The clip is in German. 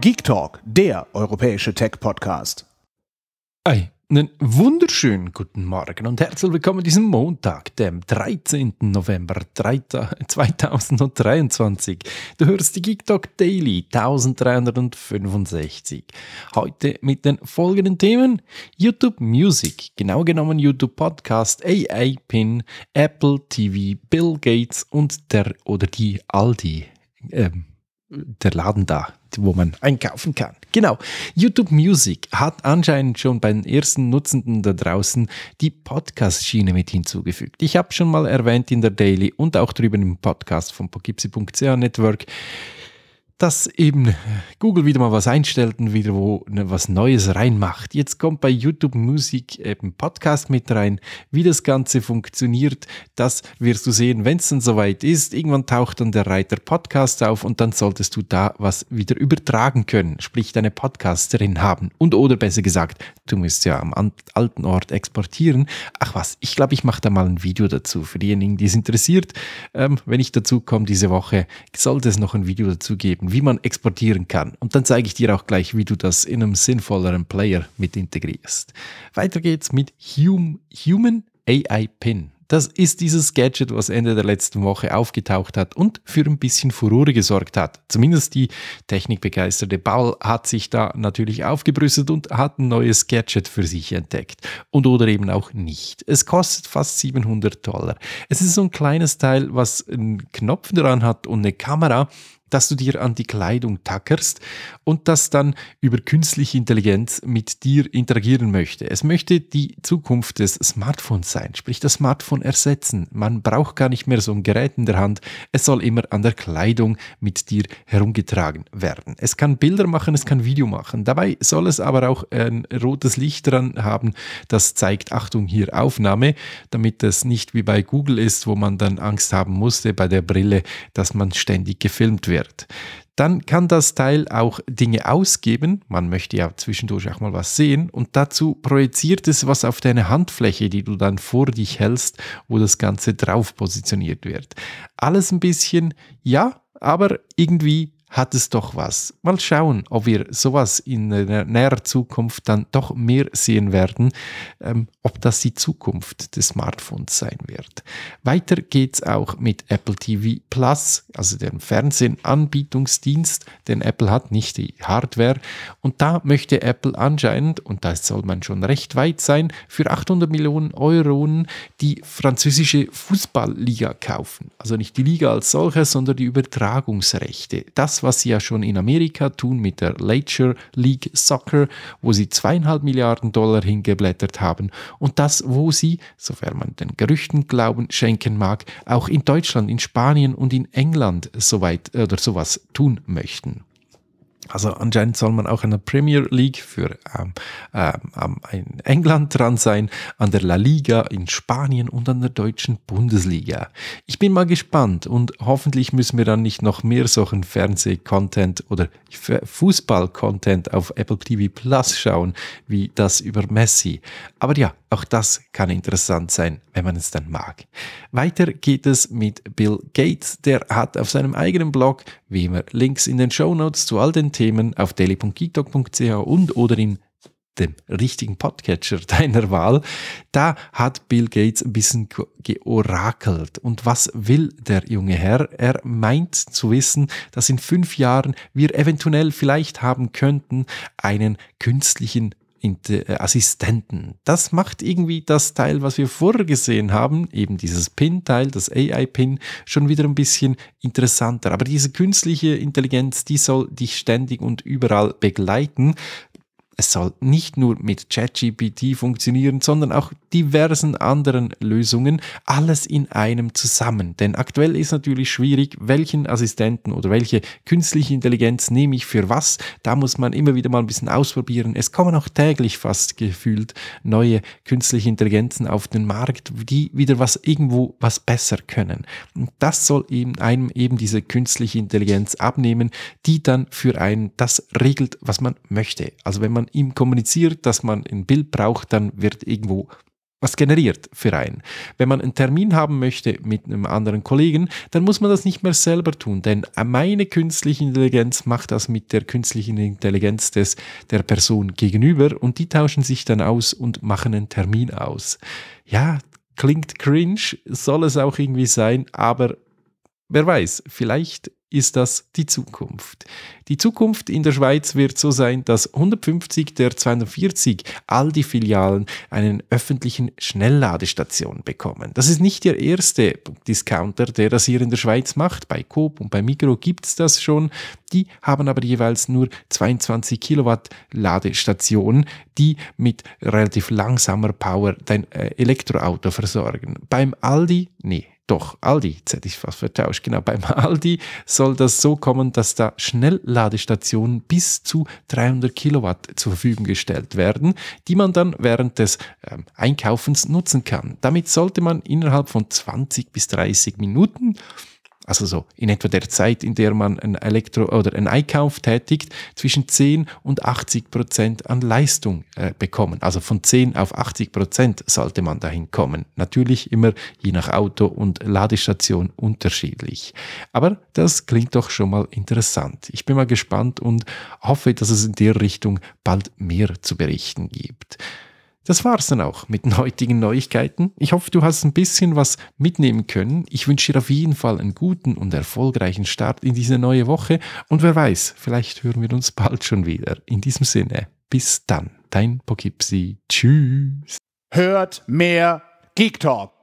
Geek Talk, der europäische Tech-Podcast. Ei, einen wunderschönen guten Morgen und herzlich willkommen diesem Montag, dem 13. November 2023. Du hörst die Geek Talk Daily 1365. Heute mit den folgenden Themen: YouTube Music, genau genommen YouTube Podcast, AI Pin, Apple TV, Bill Gates und der oder die Aldi. Ähm, der Laden da, wo man einkaufen kann. Genau, YouTube Music hat anscheinend schon bei den ersten Nutzenden da draußen die Podcast-Schiene mit hinzugefügt. Ich habe schon mal erwähnt in der Daily und auch drüben im Podcast vom pogipsi.ca Network, dass eben äh, Google wieder mal was einstellt und wieder wo ne, was Neues reinmacht. Jetzt kommt bei YouTube Musik eben Podcast mit rein. Wie das Ganze funktioniert, das wirst du sehen, wenn es dann soweit ist. Irgendwann taucht dann der Reiter Podcast auf und dann solltest du da was wieder übertragen können, sprich deine Podcasterin haben. Und oder besser gesagt, du musst ja am alten Ort exportieren. Ach was, ich glaube, ich mache da mal ein Video dazu. Für diejenigen, die es interessiert, ähm, wenn ich dazu komme diese Woche, sollte es noch ein Video dazu geben Möglichkeiten, wie man exportieren kann. Und dann zeige ich dir auch gleich, wie du das in einem sinnvolleren Player mit integrierst. Weiter geht's mit Hum Human AI Pin. Das ist dieses Gadget, was Ende der letzten Woche aufgetaucht hat und für ein bisschen Furore gesorgt hat. Zumindest die technikbegeisterte Bubble hat sich da natürlich aufgebrüstet und hat ein neues Gadget für sich entdeckt. Und oder eben auch nicht. Es kostet fast 700 Dollar. Es ist so ein kleines Teil, was einen Knopf dran hat und eine Kamera dass du dir an die Kleidung tackerst und das dann über künstliche Intelligenz mit dir interagieren möchte. Es möchte die Zukunft des Smartphones sein, sprich das Smartphone ersetzen. Man braucht gar nicht mehr so ein Gerät in der Hand. Es soll immer an der Kleidung mit dir herumgetragen werden. Es kann Bilder machen, es kann Video machen. Dabei soll es aber auch ein rotes Licht dran haben, das zeigt, Achtung, hier Aufnahme, damit das nicht wie bei Google ist, wo man dann Angst haben musste bei der Brille, dass man ständig gefilmt wird wird, dann kann das Teil auch Dinge ausgeben. Man möchte ja zwischendurch auch mal was sehen. Und dazu projiziert es was auf deine Handfläche, die du dann vor dich hältst, wo das Ganze drauf positioniert wird. Alles ein bisschen, ja, aber irgendwie hat es doch was. Mal schauen, ob wir sowas in näherer Zukunft dann doch mehr sehen werden, ähm, ob das die Zukunft des Smartphones sein wird. Weiter geht es auch mit Apple TV Plus, also dem Fernsehanbietungsdienst, den Apple hat, nicht die Hardware. Und da möchte Apple anscheinend, und da soll man schon recht weit sein, für 800 Millionen Euro die französische Fußballliga kaufen. Also nicht die Liga als solche, sondern die Übertragungsrechte. Das was sie ja schon in Amerika tun mit der Leisure League Soccer, wo sie zweieinhalb Milliarden Dollar hingeblättert haben und das, wo sie, sofern man den Gerüchten Glauben schenken mag, auch in Deutschland, in Spanien und in England soweit oder sowas tun möchten. Also anscheinend soll man auch in der Premier League für ähm, ähm, in England dran sein, an der La Liga in Spanien und an der deutschen Bundesliga. Ich bin mal gespannt und hoffentlich müssen wir dann nicht noch mehr solchen Fernseh-Content oder Fußball-Content auf Apple TV Plus schauen, wie das über Messi. Aber ja, auch das kann interessant sein, wenn man es dann mag. Weiter geht es mit Bill Gates, der hat auf seinem eigenen Blog, wie immer, Links in den Show Notes zu all den Themen auf daily.geektalk.ch und oder in dem richtigen Podcatcher deiner Wahl. Da hat Bill Gates ein bisschen georakelt. Und was will der junge Herr? Er meint zu wissen, dass in fünf Jahren wir eventuell vielleicht haben könnten einen künstlichen äh, Assistenten. Das macht irgendwie das Teil, was wir vorgesehen haben, eben dieses PIN-Teil, das AI-PIN, schon wieder ein bisschen interessanter. Aber diese künstliche Intelligenz, die soll dich ständig und überall begleiten. Es soll nicht nur mit ChatGPT funktionieren, sondern auch diversen anderen Lösungen, alles in einem zusammen. Denn aktuell ist natürlich schwierig, welchen Assistenten oder welche künstliche Intelligenz nehme ich für was. Da muss man immer wieder mal ein bisschen ausprobieren. Es kommen auch täglich fast gefühlt neue künstliche Intelligenzen auf den Markt, die wieder was irgendwo was besser können. Und das soll eben einem eben diese künstliche Intelligenz abnehmen, die dann für einen das regelt, was man möchte. Also wenn man man ihm kommuniziert, dass man ein Bild braucht, dann wird irgendwo was generiert für einen. Wenn man einen Termin haben möchte mit einem anderen Kollegen, dann muss man das nicht mehr selber tun, denn meine künstliche Intelligenz macht das mit der künstlichen Intelligenz des, der Person gegenüber und die tauschen sich dann aus und machen einen Termin aus. Ja, klingt cringe, soll es auch irgendwie sein, aber wer weiß, vielleicht ist das die Zukunft. Die Zukunft in der Schweiz wird so sein, dass 150 der 240 Aldi-Filialen einen öffentlichen Schnellladestation bekommen. Das ist nicht der erste Discounter, der das hier in der Schweiz macht. Bei Coop und bei Micro gibt es das schon. Die haben aber jeweils nur 22 Kilowatt Ladestationen, die mit relativ langsamer Power dein äh, Elektroauto versorgen. Beim Aldi, nee, doch, Aldi, jetzt hätte ich fast vertauscht. Genau, beim Aldi soll das so kommen, dass da Schnellladestationen bis zu 300 Kilowatt zur Verfügung gestellt werden, die man dann während des ähm, Einkaufens nutzen kann. Damit sollte man innerhalb von 20 bis 30 Minuten also so in etwa der Zeit, in der man ein Elektro- oder ein Einkauf tätigt, zwischen 10 und 80 Prozent an Leistung äh, bekommen. Also von 10 auf 80 Prozent sollte man dahin kommen. Natürlich immer je nach Auto und Ladestation unterschiedlich. Aber das klingt doch schon mal interessant. Ich bin mal gespannt und hoffe, dass es in der Richtung bald mehr zu berichten gibt. Das war's dann auch mit den heutigen Neuigkeiten. Ich hoffe, du hast ein bisschen was mitnehmen können. Ich wünsche dir auf jeden Fall einen guten und erfolgreichen Start in diese neue Woche. Und wer weiß, vielleicht hören wir uns bald schon wieder. In diesem Sinne, bis dann, dein Pokipsi. Tschüss. Hört mehr Geek Talk.